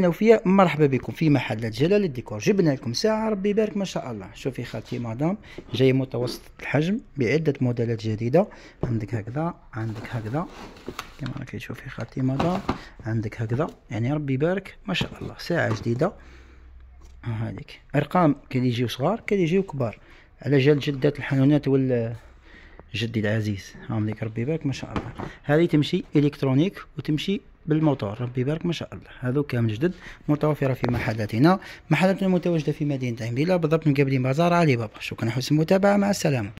انا وفيا مرحبا بكم في محلات جلال الديكور جبنا لكم ساعه ربي يبارك ما شاء الله شوفي خالتي مدام جايه متوسطه الحجم بعده موديلات جديده عندك هكذا عندك هكذا كما راكي تشوفي خالتي مدام عندك هكذا يعني ربي يبارك ما شاء الله ساعه جديده هاديك ارقام كان يجيو صغار كان يجيو كبار على جال جدات الحنونات وال جدي العزيز ليك ربي يبارك ما شاء الله هذه تمشي الكترونيك وتمشي بالموتور ربي يبارك ما شاء الله هذو كامل جدد متوفرة في محلاتنا محلاتنا متواجدة في مدينة عميلة بالضبط مقابلين بازار علي بابا شكرا حسن المتابعة مع السلامة